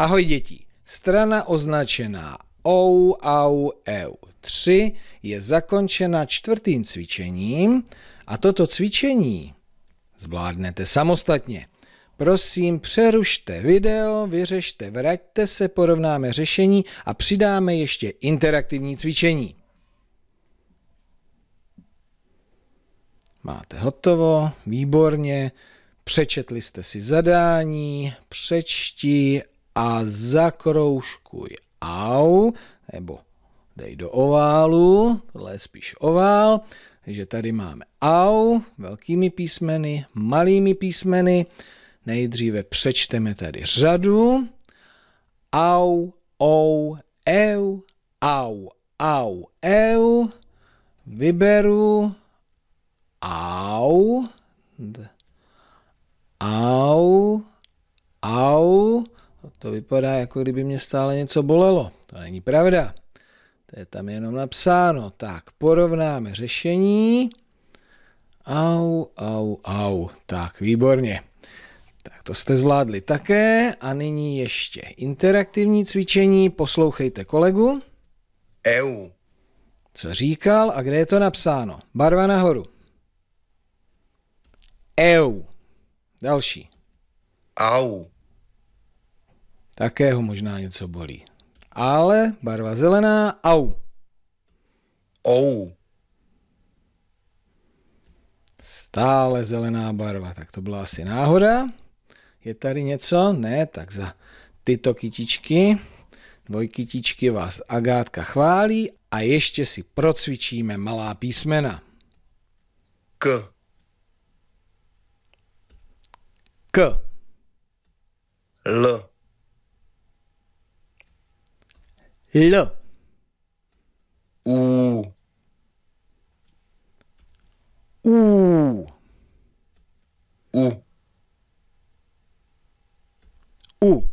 Ahoj děti, strana označená OU, AU, EU 3 je zakončena čtvrtým cvičením a toto cvičení zvládnete samostatně. Prosím, přerušte video, vyřešte, vraťte se, porovnáme řešení a přidáme ještě interaktivní cvičení. Máte hotovo, výborně, přečetli jste si zadání, přečti a zakroužkuj au, nebo dej do oválu, tohle je spíš ovál, takže tady máme au, velkými písmeny, malými písmeny, nejdříve přečteme tady řadu, au, ou, eu, au, au, eu, vyberu, au, au, au, au to vypadá, jako kdyby mě stále něco bolelo. To není pravda. To je tam jenom napsáno. Tak, porovnáme řešení. Au, au, au. Tak, výborně. Tak to jste zvládli také a nyní ještě interaktivní cvičení. Poslouchejte kolegu. EU. Co říkal a kde je to napsáno? Barva nahoru. EU. Další. Au. Také ho možná něco bolí. Ale barva zelená, au. au. Stále zelená barva, tak to byla asi náhoda. Je tady něco? Ne, tak za tyto kytičky, dvojkytičky vás Agátka chválí a ještě si procvičíme malá písmena. K. K. L. là. Ou. Ou. Ou. Ou.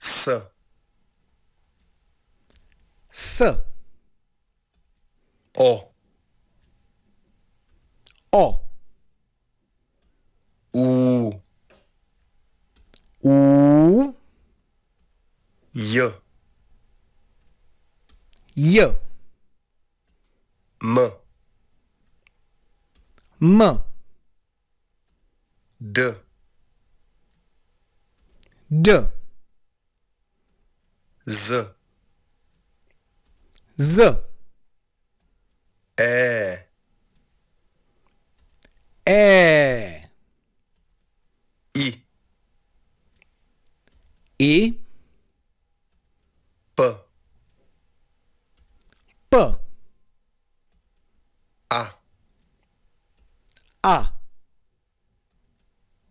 S. S. O. O. Y. M. M. D. D. Z. Z. E. E. I. I.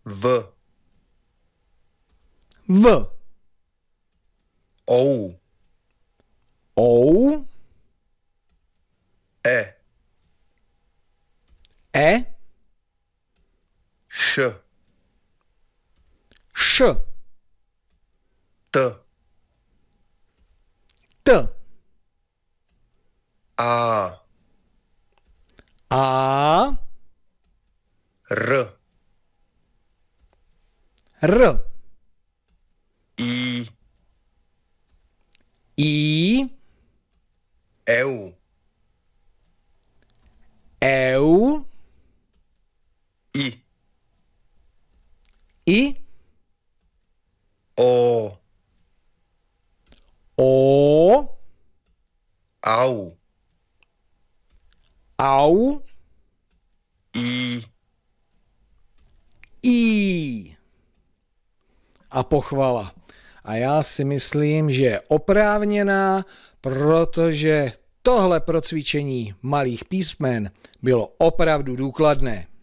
V. V. O. O. E. E. Š. Š. T. T. A. A. R. R. I. I. Eu. Eu. I. I. O. O. Au. Au. a pochvala. A já si myslím, že je oprávněná, protože tohle procvičení malých písmen bylo opravdu důkladné.